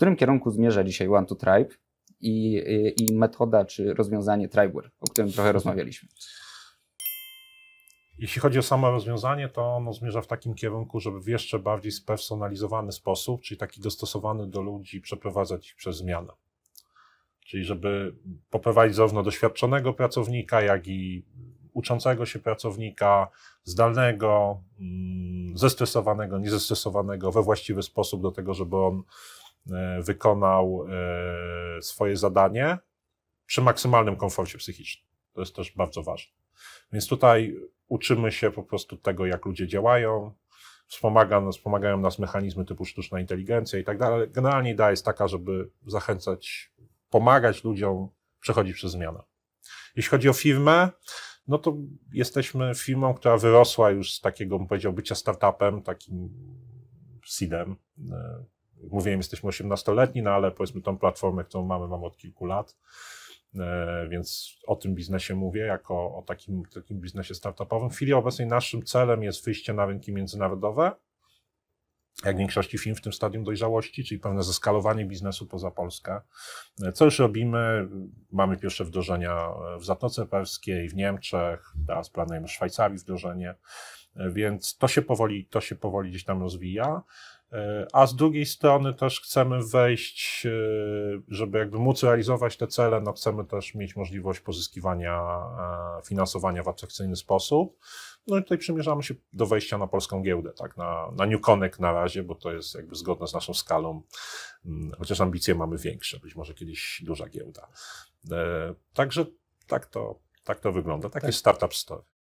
którym kierunku zmierza dzisiaj One to Tribe i, i metoda czy rozwiązanie Tribeware, o którym trochę rozmawialiśmy? Jeśli chodzi o samo rozwiązanie, to ono zmierza w takim kierunku, żeby w jeszcze bardziej spersonalizowany sposób, czyli taki dostosowany do ludzi, przeprowadzać ich przez zmianę. Czyli żeby poprowadzić zarówno doświadczonego pracownika, jak i uczącego się pracownika, zdalnego, mm, zestresowanego, niezestresowanego we właściwy sposób do tego, żeby on E, wykonał e, swoje zadanie przy maksymalnym komforcie psychicznym. To jest też bardzo ważne. Więc tutaj uczymy się po prostu tego, jak ludzie działają. Wspomaga wspomagają nas mechanizmy typu sztuczna inteligencja i tak dalej. Generalnie idea jest taka, żeby zachęcać, pomagać ludziom przechodzić przez zmianę. Jeśli chodzi o firmę, no to jesteśmy firmą, która wyrosła już z takiego, bym powiedział, bycia startupem, takim seedem, e, mówiłem, jesteśmy 18-letni, no ale powiedzmy tą platformę, którą mamy, mam od kilku lat. E, więc o tym biznesie mówię, jako o takim, takim biznesie startupowym. W chwili obecnej naszym celem jest wyjście na rynki międzynarodowe, jak większości firm w tym stadium dojrzałości, czyli pewne zeskalowanie biznesu poza Polskę. E, co już robimy? Mamy pierwsze wdrożenia e, w Zatoce Perskiej, w Niemczech, teraz planujemy w Szwajcarii wdrożenie, więc to się powoli, to się powoli gdzieś tam rozwija. E, a z drugiej strony też chcemy wejść, e, żeby jakby móc realizować te cele, no chcemy też mieć możliwość pozyskiwania e, finansowania w atrakcyjny sposób. No i tutaj przymierzamy się do wejścia na polską giełdę, tak, na, na New Connect na razie, bo to jest jakby zgodne z naszą skalą, mm, chociaż ambicje mamy większe, być może kiedyś duża giełda. Także tak to, tak to wygląda, takie tak. jest startup story.